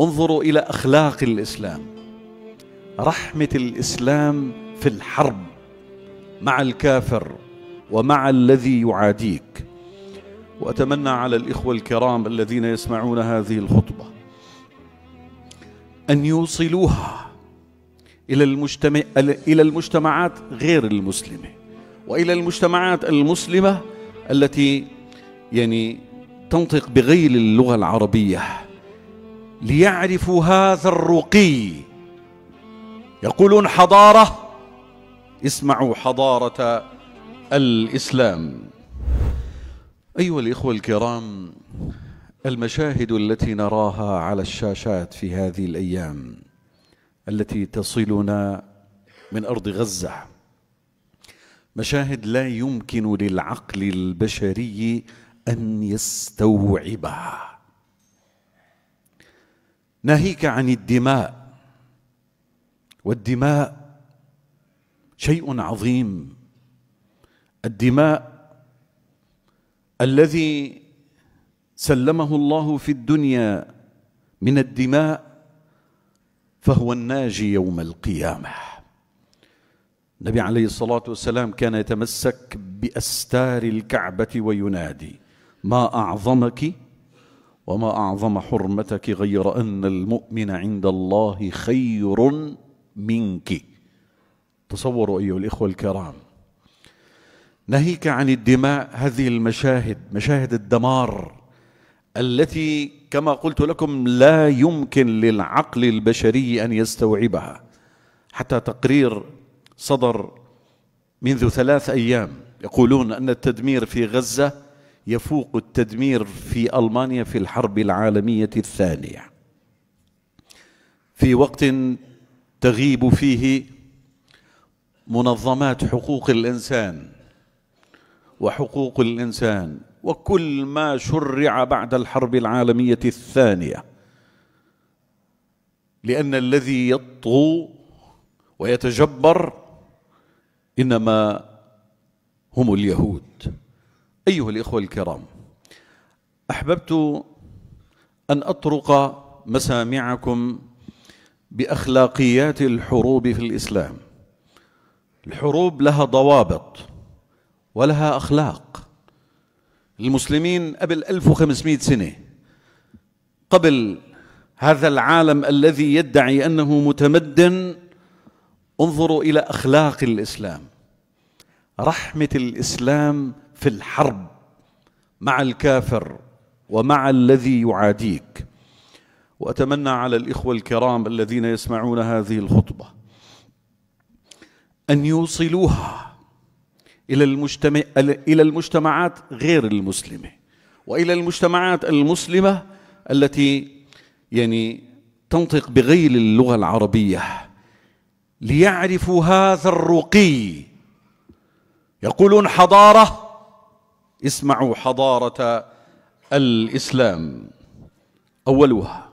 انظروا الى اخلاق الاسلام رحمه الاسلام في الحرب مع الكافر ومع الذي يعاديك واتمنى على الاخوه الكرام الذين يسمعون هذه الخطبه ان يوصلوها الى المجتمع الى المجتمعات غير المسلمه والى المجتمعات المسلمه التي يعني تنطق بغير اللغه العربيه ليعرفوا هذا الرقي يقولون حضاره اسمعوا حضاره الاسلام ايها الاخوه الكرام المشاهد التي نراها على الشاشات في هذه الايام التي تصلنا من ارض غزه مشاهد لا يمكن للعقل البشري ان يستوعبها ناهيك عن الدماء والدماء شيء عظيم الدماء الذي سلمه الله في الدنيا من الدماء فهو الناجي يوم القيامه النبي عليه الصلاه والسلام كان يتمسك باستار الكعبه وينادي ما اعظمك وما اعظم حرمتك غير ان المؤمن عند الله خير منك تصوروا ايها الاخوه الكرام ناهيك عن الدماء هذه المشاهد مشاهد الدمار التي كما قلت لكم لا يمكن للعقل البشري ان يستوعبها حتى تقرير صدر منذ ثلاث ايام يقولون ان التدمير في غزه يفوق التدمير في ألمانيا في الحرب العالمية الثانية في وقت تغيب فيه منظمات حقوق الإنسان وحقوق الإنسان وكل ما شرع بعد الحرب العالمية الثانية لأن الذي يطغو ويتجبر إنما هم اليهود أيها الإخوة الكرام أحببت أن أطرق مسامعكم بأخلاقيات الحروب في الإسلام الحروب لها ضوابط ولها أخلاق المسلمين قبل 1500 سنة قبل هذا العالم الذي يدعي أنه متمدن انظروا إلى أخلاق الإسلام رحمة الإسلام في الحرب مع الكافر ومع الذي يعاديك واتمنى على الاخوه الكرام الذين يسمعون هذه الخطبه ان يوصلوها الى المجتمع الى المجتمعات غير المسلمه والى المجتمعات المسلمه التي يعني تنطق بغير اللغه العربيه ليعرفوا هذا الرقي يقولون حضاره اسمعوا حضارة الإسلام أولها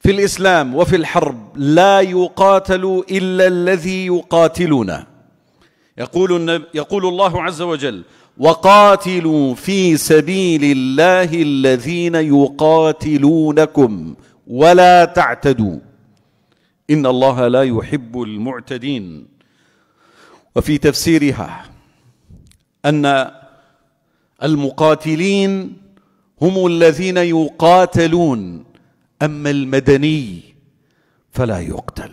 في الإسلام وفي الحرب لا يقاتل إلا الذي يقاتلنا يقول, يقول الله عز وجل وقاتلوا في سبيل الله الذين يقاتلونكم ولا تعتدوا إن الله لا يحب المعتدين وفي تفسيرها ان المقاتلين هم الذين يقاتلون اما المدني فلا يقتل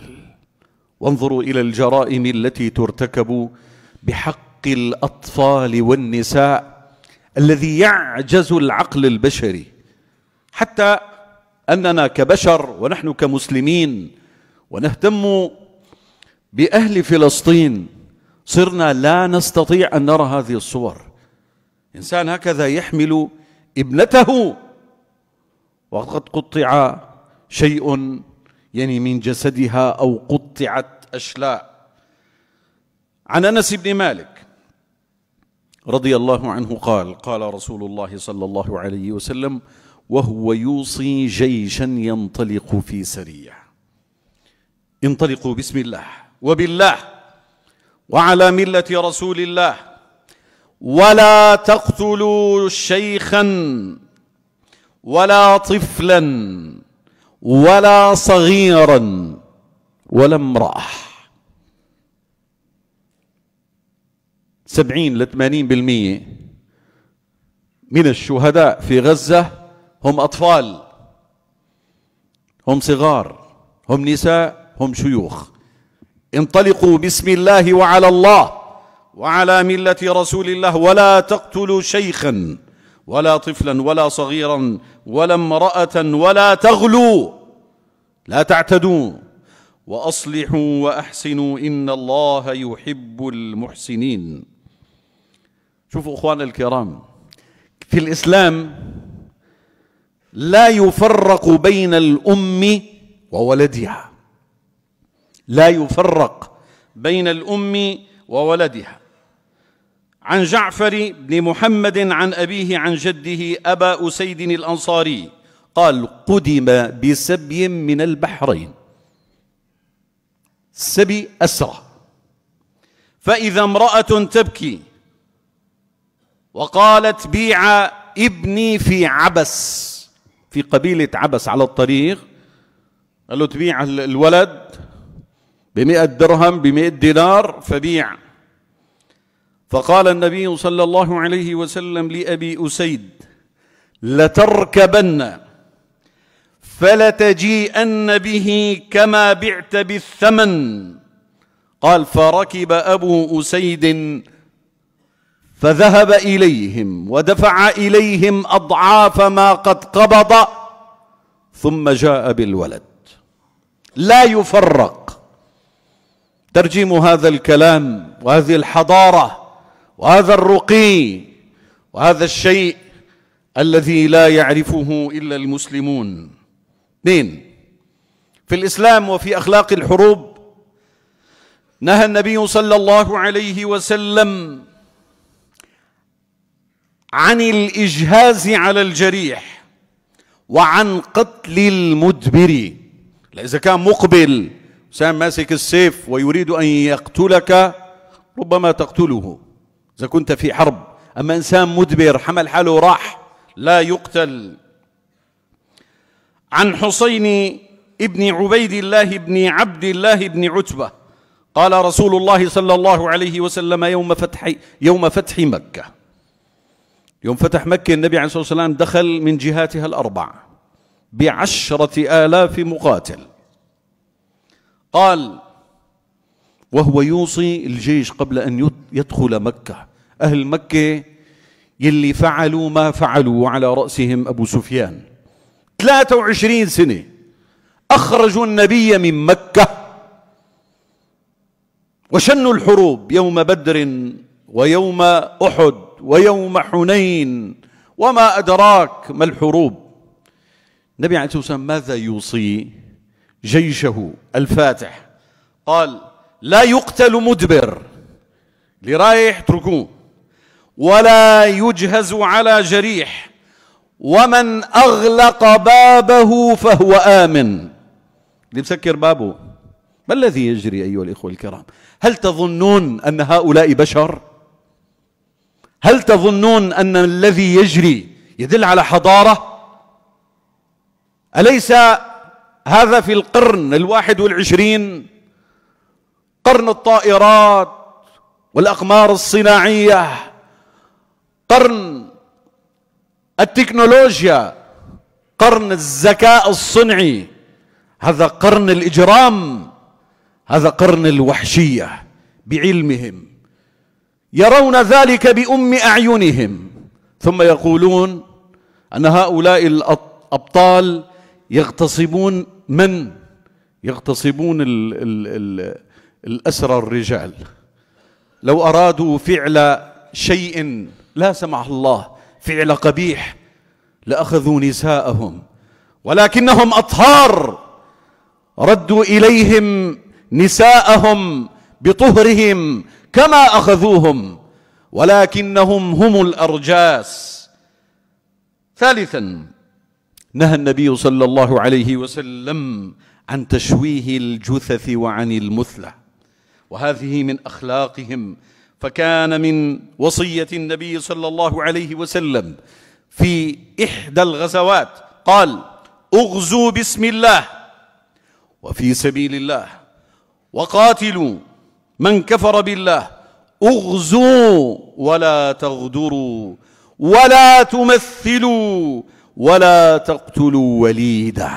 وانظروا الى الجرائم التي ترتكب بحق الاطفال والنساء الذي يعجز العقل البشري حتى اننا كبشر ونحن كمسلمين ونهتم باهل فلسطين صرنا لا نستطيع ان نرى هذه الصور انسان هكذا يحمل ابنته وقد قطع شيء يعني من جسدها او قطعت اشلاء عن انس بن مالك رضي الله عنه قال قال رسول الله صلى الله عليه وسلم وهو يوصي جيشا ينطلق في سريه انطلقوا بسم الله وبالله وعلى مله رسول الله ولا تقتلوا شيخا ولا طفلا ولا صغيرا ولا امراه سبعين لثمانين بالمية من الشهداء في غزة هم أطفال هم صغار هم نساء هم شيوخ انطلقوا بسم الله وعلى الله وعلى مله رسول الله ولا تقتلوا شيخا ولا طفلا ولا صغيرا ولا امراه ولا تغلوا لا تعتدوا واصلحوا واحسنوا ان الله يحب المحسنين شوفوا اخواننا الكرام في الاسلام لا يفرق بين الام وولدها لا يفرق بين الأم وولدها عن جعفر بن محمد عن أبيه عن جده أبا أسيد الأنصاري قال قدم بسبي من البحرين سبي أسرى فإذا امرأة تبكي وقالت بيع ابني في عبس في قبيلة عبس على الطريق قال له تبيع الولد بمئة درهم بمئة دينار فبيع فقال النبي صلى الله عليه وسلم لأبي أسيد لتركبن فلتجيئن به كما بعت بالثمن قال فركب أبو أسيد فذهب إليهم ودفع إليهم أضعاف ما قد قبض ثم جاء بالولد لا يفرق ترجيم هذا الكلام وهذه الحضاره وهذا الرقي وهذا الشيء الذي لا يعرفه الا المسلمون اثنين في الاسلام وفي اخلاق الحروب نهى النبي صلى الله عليه وسلم عن الاجهاز على الجريح وعن قتل المدبر اذا كان مقبل إنسان ماسك السيف ويريد أن يقتلك ربما تقتله إذا كنت في حرب أما إنسان مدبر حمل حاله راح لا يقتل عن حسين ابن عبيد الله بن عبد الله بن عتبة قال رسول الله صلى الله عليه وسلم يوم فتح يوم فتح مكة يوم فتح مكة النبي عليه الصلاة والسلام دخل من جهاتها الأربع بعشرة آلاف مقاتل قال وهو يوصي الجيش قبل أن يدخل مكة أهل مكة يلي فعلوا ما فعلوا وعلى رأسهم أبو سفيان 23 سنة أخرجوا النبي من مكة وشنوا الحروب يوم بدر ويوم أحد ويوم حنين وما أدراك ما الحروب النبي عليه الصلاة والسلام ماذا يوصي جيشه الفاتح قال لا يقتل مدبر اللي رايح اتركوه ولا يجهز على جريح ومن اغلق بابه فهو امن اللي مسكر بابه ما الذي يجري ايها الاخوه الكرام هل تظنون ان هؤلاء بشر هل تظنون ان الذي يجري يدل على حضاره اليس هذا في القرن الواحد والعشرين قرن الطائرات والأقمار الصناعية قرن التكنولوجيا قرن الذكاء الصنعي هذا قرن الإجرام هذا قرن الوحشية بعلمهم يرون ذلك بأم أعينهم ثم يقولون أن هؤلاء الأبطال يغتصبون من يغتصبون الـ الـ الـ الأسرى الرجال لو أرادوا فعل شيء لا سمح الله فعل قبيح لأخذوا نساءهم ولكنهم أطهار ردوا إليهم نساءهم بطهرهم كما أخذوهم ولكنهم هم الأرجاس ثالثا نهى النبي صلى الله عليه وسلم عن تشويه الجثث وعن المثله وهذه من اخلاقهم فكان من وصيه النبي صلى الله عليه وسلم في احدى الغزوات قال اغزوا بسم الله وفي سبيل الله وقاتلوا من كفر بالله اغزوا ولا تغدروا ولا تمثلوا ولا تقتلوا وليدا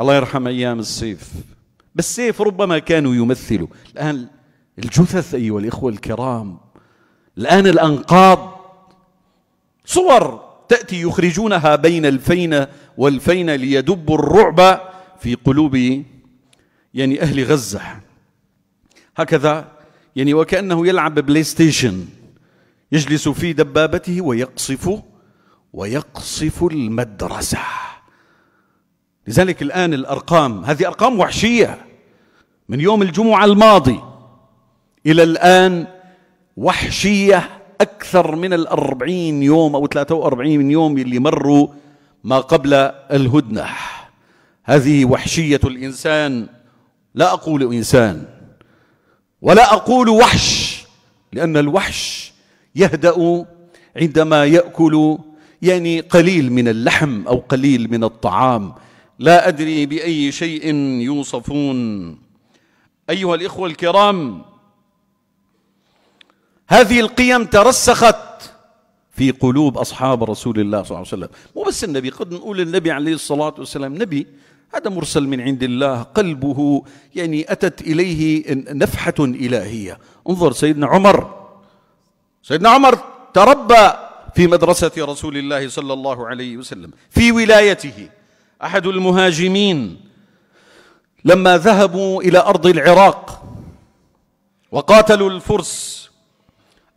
الله يرحم أيام السيف بالسيف ربما كانوا يمثلوا الآن الجثث أيها الإخوة الكرام الآن الأنقاض صور تأتي يخرجونها بين الفين والفين ليدبوا الرعب في قلوب يعني أهل غزة هكذا يعني وكأنه يلعب بلاي ستيشن يجلس في دبابته ويقصف ويقصف المدرسة لذلك الآن الأرقام هذه أرقام وحشية من يوم الجمعة الماضي إلى الآن وحشية أكثر من الأربعين يوم أو ثلاثة وأربعين يوم اللي مروا ما قبل الهدنة هذه وحشية الإنسان لا أقول إنسان ولا أقول وحش لأن الوحش يهدأ عندما يأكل يعني قليل من اللحم او قليل من الطعام لا ادري باي شيء يوصفون ايها الاخوه الكرام هذه القيم ترسخت في قلوب اصحاب رسول الله صلى الله عليه وسلم مو بس النبي قد نقول النبي عليه الصلاه والسلام نبي هذا مرسل من عند الله قلبه يعني اتت اليه نفحه الهيه انظر سيدنا عمر سيدنا عمر تربى في مدرسة رسول الله صلى الله عليه وسلم في ولايته أحد المهاجمين لما ذهبوا إلى أرض العراق وقاتلوا الفرس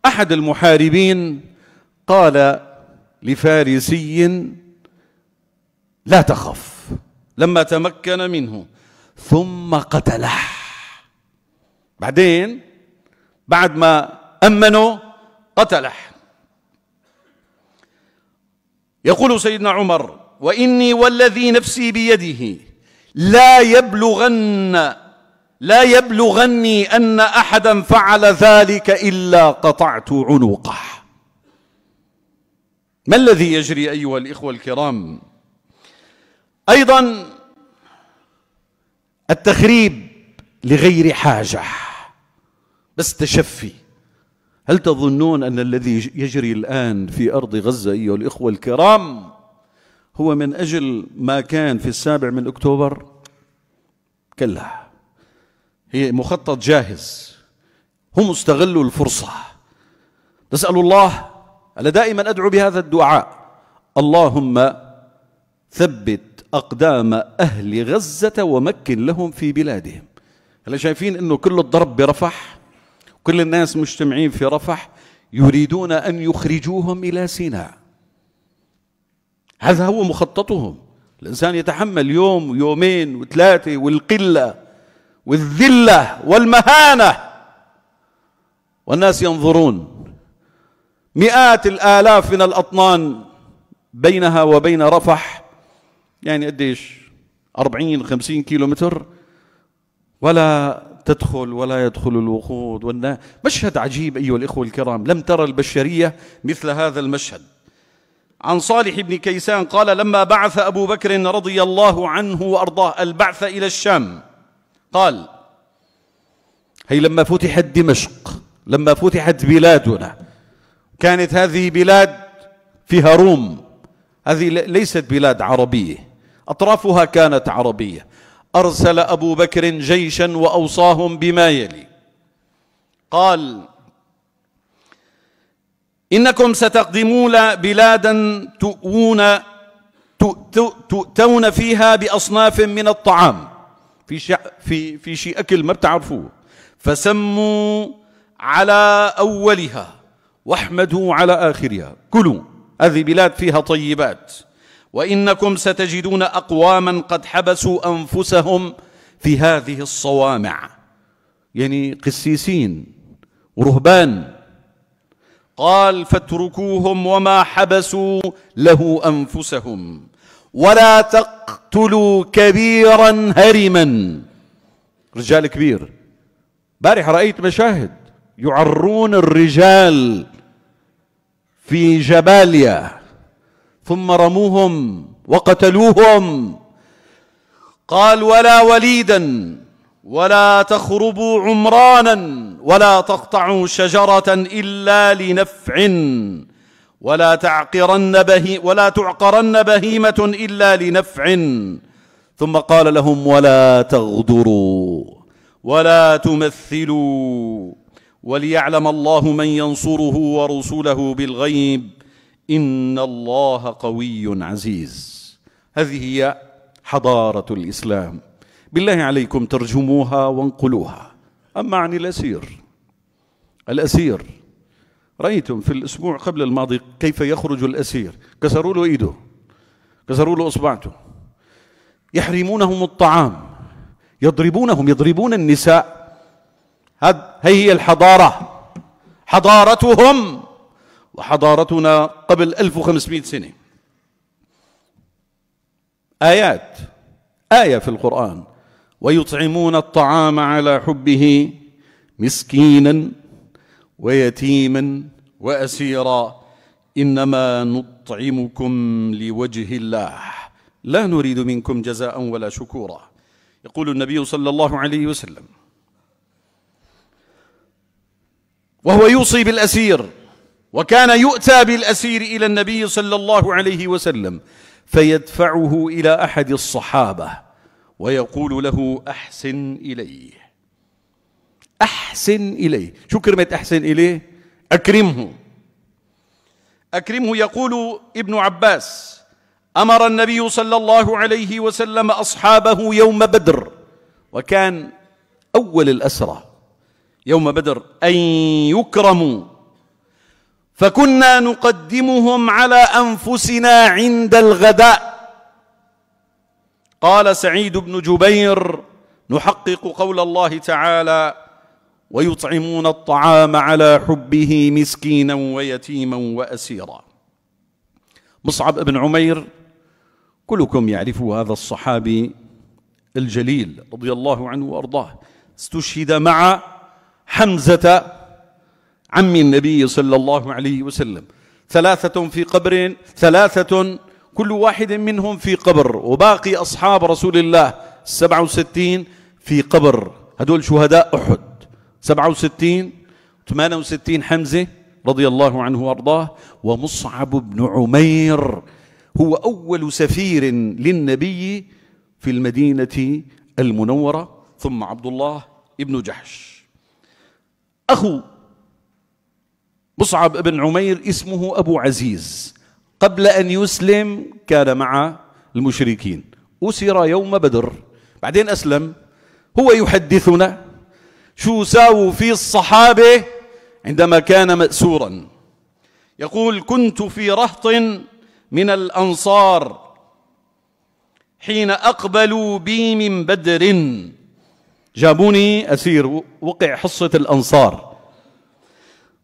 أحد المحاربين قال لفارسي لا تخف لما تمكن منه ثم قتله بعدين بعد ما أمنه قتله يقول سيدنا عمر واني والذي نفسي بيده لا يبلغن لا يبلغني ان احدا فعل ذلك الا قطعت عنقه ما الذي يجري ايها الاخوه الكرام ايضا التخريب لغير حاجه بس تشفي هل تظنون ان الذي يجري الان في ارض غزه ايها الاخوه الكرام هو من اجل ما كان في السابع من اكتوبر؟ كلا هي مخطط جاهز هم استغلوا الفرصه نسال الله انا دائما ادعو بهذا الدعاء اللهم ثبت اقدام اهل غزه ومكن لهم في بلادهم هلا شايفين انه كل الضرب برفح كل الناس مجتمعين في رفح يريدون أن يخرجوهم إلى سيناء هذا هو مخططهم الإنسان يتحمل يوم ويومين وثلاثة والقلة والذلة والمهانة والناس ينظرون مئات الآلاف من الأطنان بينها وبين رفح يعني قديش أربعين خمسين كيلو متر ولا تدخل ولا يدخل الوقود والنا مشهد عجيب أيها الإخوة الكرام لم ترى البشرية مثل هذا المشهد عن صالح بن كيسان قال لما بعث أبو بكر رضي الله عنه وأرضاه البعث إلى الشام قال هي لما فتحت دمشق لما فتحت بلادنا كانت هذه بلاد فيها روم هذه ليست بلاد عربية أطرافها كانت عربية أرسل أبو بكر جيشا وأوصاهم بما يلي قال إنكم ستقدمون بلادا تؤون تؤتون فيها بأصناف من الطعام في في في شيء أكل ما بتعرفوه فسموا على أولها واحمدوا على آخرها كلوا هذه بلاد فيها طيبات وانكم ستجدون اقواما قد حبسوا انفسهم في هذه الصوامع يعني قسيسين ورهبان قال فاتركوهم وما حبسوا له انفسهم ولا تقتلوا كبيرا هرما رجال كبير بارح رايت مشاهد يعرون الرجال في جباليا ثم رموهم وقتلوهم قال ولا وليدا ولا تخربوا عمرانا ولا تقطعوا شجرة إلا لنفع ولا تعقرن بهي ولا تعقرن بهيمة إلا لنفع ثم قال لهم ولا تغدروا ولا تمثلوا وليعلم الله من ينصره ورسله بالغيب إن الله قوي عزيز هذه هي حضارة الإسلام بالله عليكم ترجموها وانقلوها أما عن الأسير الأسير رأيتم في الأسبوع قبل الماضي كيف يخرج الأسير كسروا له إيده كسروا له إصبعته يحرمونهم الطعام يضربونهم يضربون النساء هذه هي الحضارة حضارتهم وحضارتنا قبل 1500 سنة آيات آية في القرآن ويطعمون الطعام على حبه مسكينا ويتيما وأسيرا إنما نطعمكم لوجه الله لا نريد منكم جزاء ولا شكورا يقول النبي صلى الله عليه وسلم وهو يوصي بالأسير وكان يؤتى بالاسير الى النبي صلى الله عليه وسلم فيدفعه الى احد الصحابه ويقول له احسن اليه احسن اليه شو كلمه احسن اليه اكرمه اكرمه يقول ابن عباس امر النبي صلى الله عليه وسلم اصحابه يوم بدر وكان اول الاسرى يوم بدر ان يكرموا فكنا نقدمهم على انفسنا عند الغداء قال سعيد بن جبير نحقق قول الله تعالى ويطعمون الطعام على حبه مسكينا ويتيما واسيرا مصعب بن عمير كلكم يعرف هذا الصحابي الجليل رضي الله عنه وارضاه استشهد مع حمزه عم النبي صلى الله عليه وسلم ثلاثة في قبر ثلاثة كل واحد منهم في قبر وباقي أصحاب رسول الله سبعة وستين في قبر هدول شهداء أحد سبعة وستين ثمانية وستين حمزة رضي الله عنه وأرضاه ومصعب بن عمير هو أول سفير للنبي في المدينة المنورة ثم عبد الله ابن جحش أخو مصعب بن عمير اسمه أبو عزيز قبل أن يسلم كان مع المشركين أسر يوم بدر بعدين أسلم هو يحدثنا شو ساووا في الصحابة عندما كان مأسورا يقول كنت في رهط من الأنصار حين أقبلوا بي من بدر جابوني أسير وقع حصة الأنصار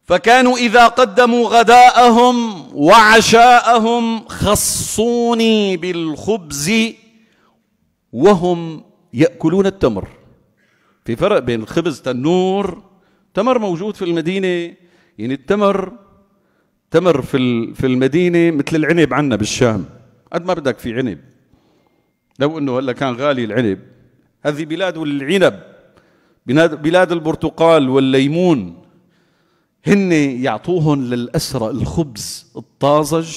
فكانوا إذا قدموا غداءهم وعشاءهم خصوني بالخبز وهم يأكلون التمر في فرق بين الخبز تنور تمر موجود في المدينة يعني التمر تمر في في المدينة مثل العنب عنا بالشام قد ما بدك في عنب لو انه هلا كان غالي العنب هذه بلاد العنب بلاد البرتقال والليمون هن يعطوهم للأسرى الخبز الطازج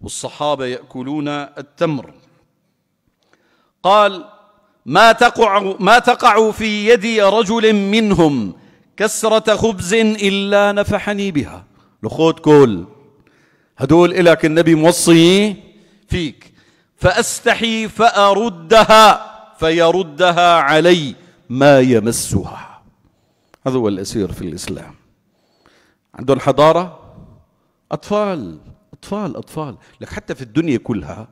والصحابة يأكلون التمر قال ما تقع, ما تقع في يدي رجل منهم كسرة خبز إلا نفحني بها لخوت كل هدول إلك النبي موصي فيك فأستحي فأردها فيردها علي ما يمسها هذا هو الأسير في الإسلام عنده الحضارة أطفال أطفال أطفال لك حتى في الدنيا كلها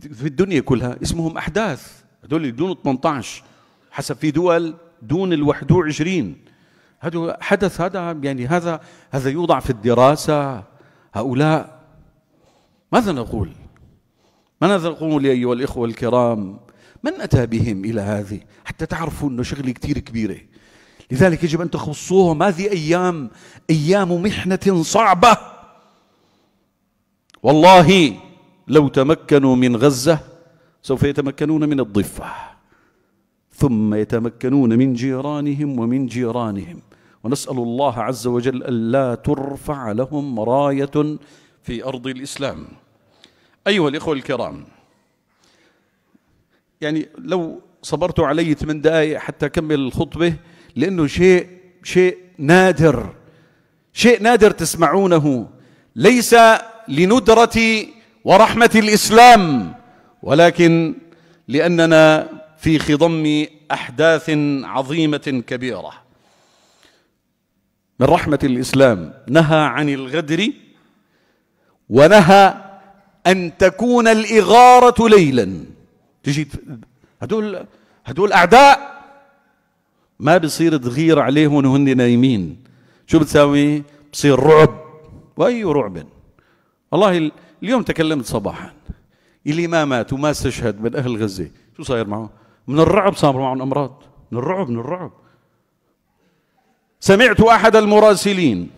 في الدنيا كلها اسمهم أحداث هذول دون 18 حسب في دول دون ال 21 هذا حدث هذا يعني هذا هذا يوضع في الدراسة هؤلاء ماذا نقول؟ ماذا نقول يا أيها الإخوة الكرام؟ من أتى بهم إلى هذه؟ حتى تعرفوا أنه شغلة كثير كبيرة لذلك يجب أن تخصوهم هذه أيام أيام محنة صعبة والله لو تمكنوا من غزة سوف يتمكنون من الضفة ثم يتمكنون من جيرانهم ومن جيرانهم ونسأل الله عز وجل ألا ترفع لهم راية في أرض الإسلام أيها الإخوة الكرام يعني لو صبرت علي ثمان دقائق حتى أكمل الخطبة لأنه شيء شيء نادر شيء نادر تسمعونه ليس لندرة ورحمة الإسلام ولكن لأننا في خضم أحداث عظيمة كبيرة من رحمة الإسلام نهى عن الغدر ونهى أن تكون الإغارة ليلا تجي هدول هدول أعداء ما بيصير تغير عليهم وهن نايمين شو بتساوي بصير رعب واي رعب والله اليوم تكلمت صباحا اللي ما مات وما استشهد من اهل غزه شو صاير معه من الرعب صار معهم امراض من الرعب من الرعب سمعت احد المراسلين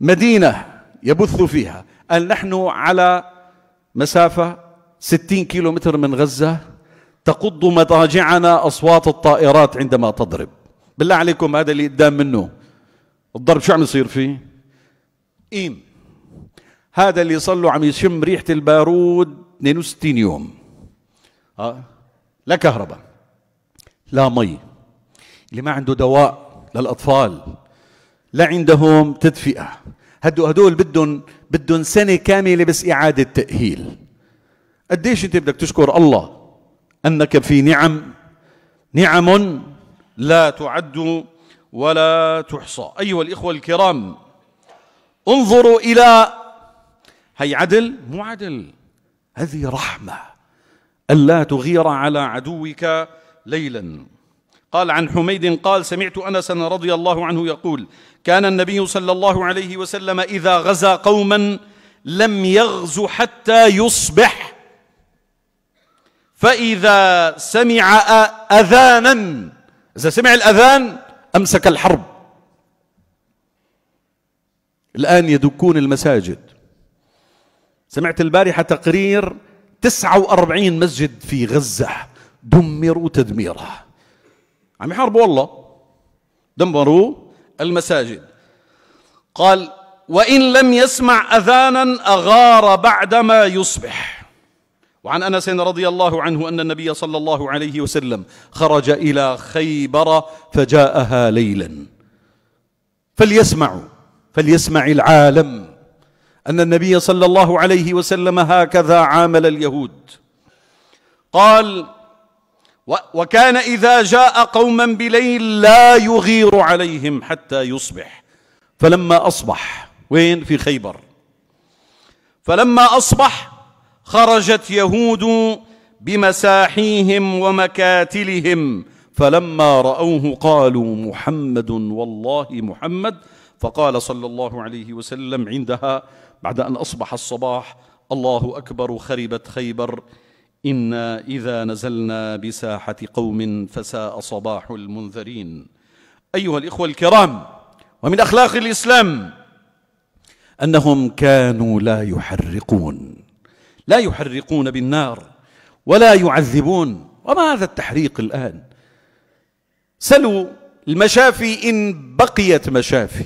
مدينه يبث فيها قال نحن على مسافه 60 متر من غزه تقض مضاجعنا أصوات الطائرات عندما تضرب بالله عليكم هذا اللي قدام منه الضرب شو عم يصير فيه قيم هذا اللي صار له عم يشم ريحة البارود 62 يوم أه؟ لا كهرباء لا مي اللي ما عنده دواء للأطفال لا عندهم تدفئة هدول هدول بدهم بدهم سنة كاملة بس إعادة تأهيل قديش أنت بدك تشكر الله أنك في نعم نعم لا تعد ولا تحصى أيها الإخوة الكرام انظروا إلى هي عدل مو عدل هذه رحمة ألا تغير على عدوك ليلا قال عن حميد قال سمعت أنسا رضي الله عنه يقول كان النبي صلى الله عليه وسلم إذا غزا قوما لم يغزو حتى يصبح فإذا سمع أذانا إذا سمع الأذان أمسك الحرب الآن يدكون المساجد سمعت البارحة تقرير 49 مسجد في غزة دمروا تدميرها عم يحاربوا والله دمروا المساجد قال وإن لم يسمع أذانا أغار بعدما يصبح وعن انس رضي الله عنه ان النبي صلى الله عليه وسلم خرج الى خيبر فجاءها ليلا فليسمعوا فليسمع العالم ان النبي صلى الله عليه وسلم هكذا عامل اليهود قال وكان اذا جاء قوما بليل لا يغير عليهم حتى يصبح فلما اصبح وين في خيبر فلما اصبح خرجت يهود بمساحيهم ومكاتلهم فلما راوه قالوا محمد والله محمد فقال صلى الله عليه وسلم عندها بعد ان اصبح الصباح الله اكبر خربت خيبر انا اذا نزلنا بساحه قوم فساء صباح المنذرين ايها الاخوه الكرام ومن اخلاق الاسلام انهم كانوا لا يحرقون لا يحرقون بالنار ولا يعذبون وما هذا التحريق الآن سلوا المشافي إن بقيت مشافي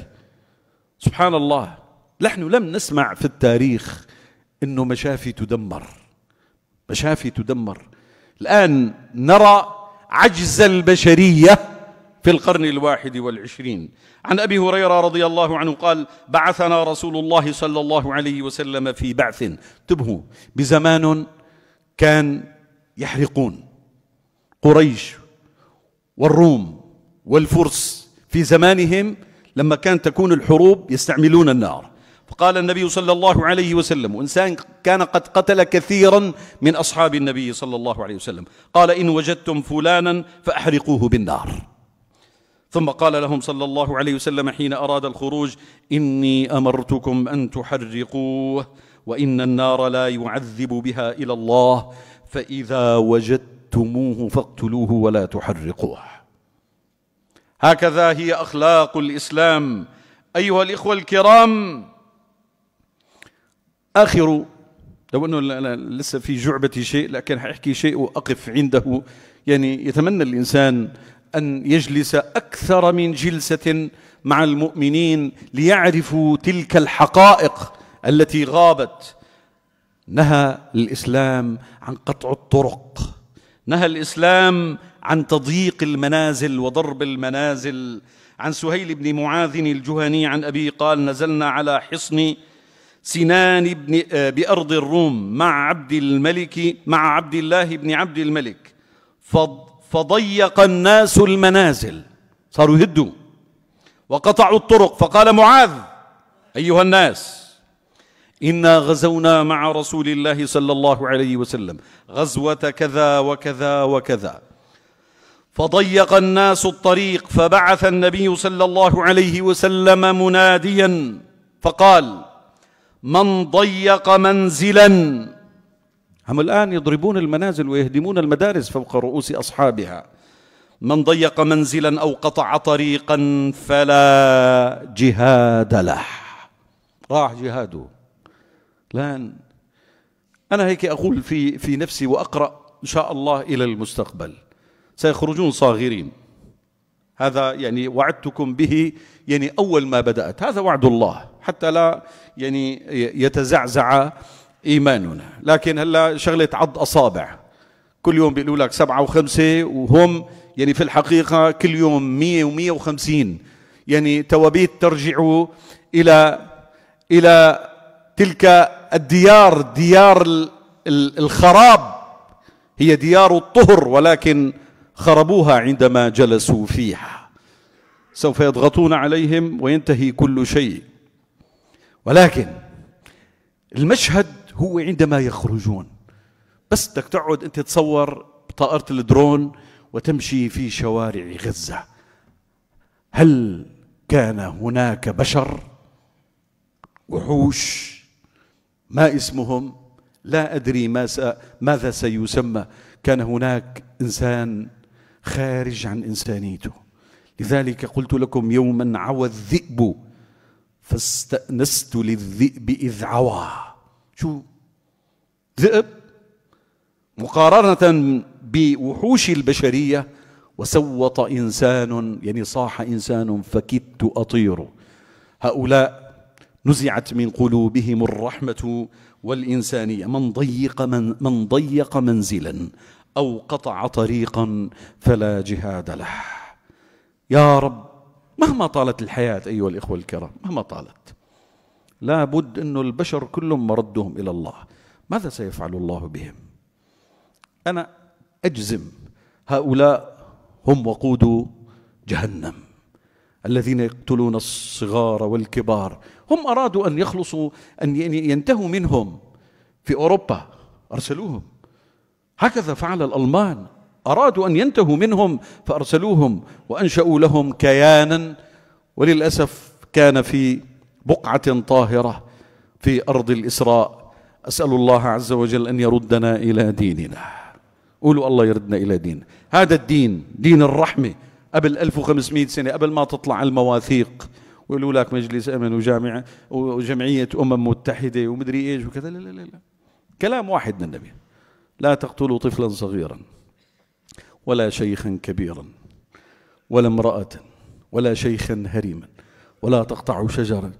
سبحان الله نحن لم نسمع في التاريخ أنه مشافي تدمر مشافي تدمر الآن نرى عجز البشرية في القرن الواحد والعشرين عن ابي هريره رضي الله عنه قال بعثنا رسول الله صلى الله عليه وسلم في بعث انتبهوا بزمان كان يحرقون قريش والروم والفرس في زمانهم لما كانت تكون الحروب يستعملون النار فقال النبي صلى الله عليه وسلم إنسان كان قد قتل كثيرا من أصحاب النبي صلى الله عليه وسلم قال إن وجدتم فلانا فأحرقوه بالنار ثم قال لهم صلى الله عليه وسلم حين أراد الخروج إني أمرتكم أن تحرقوه وإن النار لا يعذب بها إلى الله فإذا وجدتموه فاقتلوه ولا تحرقوه هكذا هي أخلاق الإسلام أيها الإخوة الكرام آخر لو أنه لسه في جعبتي شيء لكن حأحكي شيء وأقف عنده يعني يتمنى الإنسان أن يجلس أكثر من جلسة مع المؤمنين ليعرفوا تلك الحقائق التي غابت نهى الإسلام عن قطع الطرق نهى الإسلام عن تضييق المنازل وضرب المنازل عن سهيل بن معاذ الجهني عن أبي قال نزلنا على حصن سنان بن آه، بأرض الروم مع عبد الملك مع عبد الله بن عبد الملك فض فضيق الناس المنازل صاروا يهدوا وقطعوا الطرق فقال معاذ أيها الناس إنا غزونا مع رسول الله صلى الله عليه وسلم غزوة كذا وكذا وكذا فضيق الناس الطريق فبعث النبي صلى الله عليه وسلم مناديا فقال من ضيق منزلا هم الآن يضربون المنازل ويهدمون المدارس فوق رؤوس أصحابها من ضيق منزلا أو قطع طريقا فلا جهاد له راح جهاده الآن أنا هيك أقول في, في نفسي وأقرأ إن شاء الله إلى المستقبل سيخرجون صاغرين هذا يعني وعدتكم به يعني أول ما بدأت هذا وعد الله حتى لا يعني يتزعزع إيماننا لكن هلا شغلة عض أصابع كل يوم بيقولوا لك سبعة وخمسة وهم يعني في الحقيقة كل يوم مية ومية وخمسين يعني توابيت ترجع إلى إلى تلك الديار ديار الخراب هي ديار الطهر ولكن خربوها عندما جلسوا فيها سوف يضغطون عليهم وينتهي كل شيء ولكن المشهد هو عندما يخرجون بس بدك تقعد انت تصور بطائره الدرون وتمشي في شوارع غزه هل كان هناك بشر وحوش ما اسمهم لا ادري ما س... ماذا سيسمى كان هناك انسان خارج عن انسانيته لذلك قلت لكم يوما عوى الذئب فاستانست للذئب اذ عوى شو ذئب مقارنة بوحوش البشرية وسوط إنسان يعني صاح إنسان فكدت أطير هؤلاء نزعت من قلوبهم الرحمة والإنسانية من ضيق من, من ضيق منزلا أو قطع طريقا فلا جهاد له يا رب مهما طالت الحياة أيها الإخوة الكرام مهما طالت لا بد أن البشر كلهم مردهم إلى الله ماذا سيفعل الله بهم أنا أجزم هؤلاء هم وقود جهنم الذين يقتلون الصغار والكبار هم أرادوا أن يخلصوا أن ينتهوا منهم في أوروبا أرسلوهم هكذا فعل الألمان أرادوا أن ينتهوا منهم فأرسلوهم وأنشأوا لهم كيانا وللأسف كان في بقعة طاهرة في أرض الإسراء أسأل الله عز وجل أن يردنا إلى ديننا قولوا الله يردنا إلى دين هذا الدين دين الرحمة قبل 1500 سنة قبل ما تطلع المواثيق ويقولوا لك مجلس أمن وجامعة وجمعية أمم متحدة ومدري إيش وكذا لا لا لا, لا. كلام واحد من النبي لا تقتلوا طفلا صغيرا ولا شيخا كبيرا ولا امرأة ولا شيخا هريما ولا تقطعوا شجرا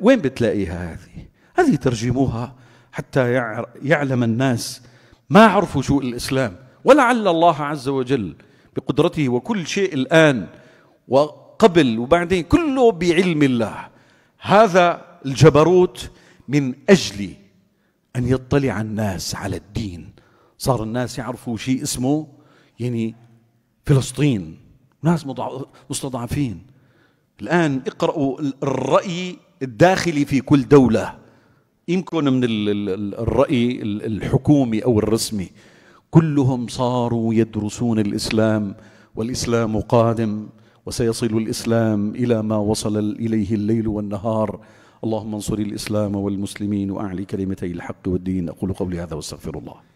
وين بتلاقيها هذه هذه ترجموها حتى يعلم الناس ما عرفوا شو الإسلام ولعل الله عز وجل بقدرته وكل شيء الآن وقبل وبعدين كله بعلم الله هذا الجبروت من أجل أن يطلع الناس على الدين صار الناس يعرفوا شيء اسمه يعني فلسطين ناس مستضعفين الآن اقرأوا الرأي الداخلي في كل دولة يمكن من الرأي الحكومي أو الرسمي كلهم صاروا يدرسون الإسلام والإسلام قادم وسيصل الإسلام إلى ما وصل إليه الليل والنهار اللهم انصر الإسلام والمسلمين وأعلي كلمتي الحق والدين أقول قولي هذا واستغفر الله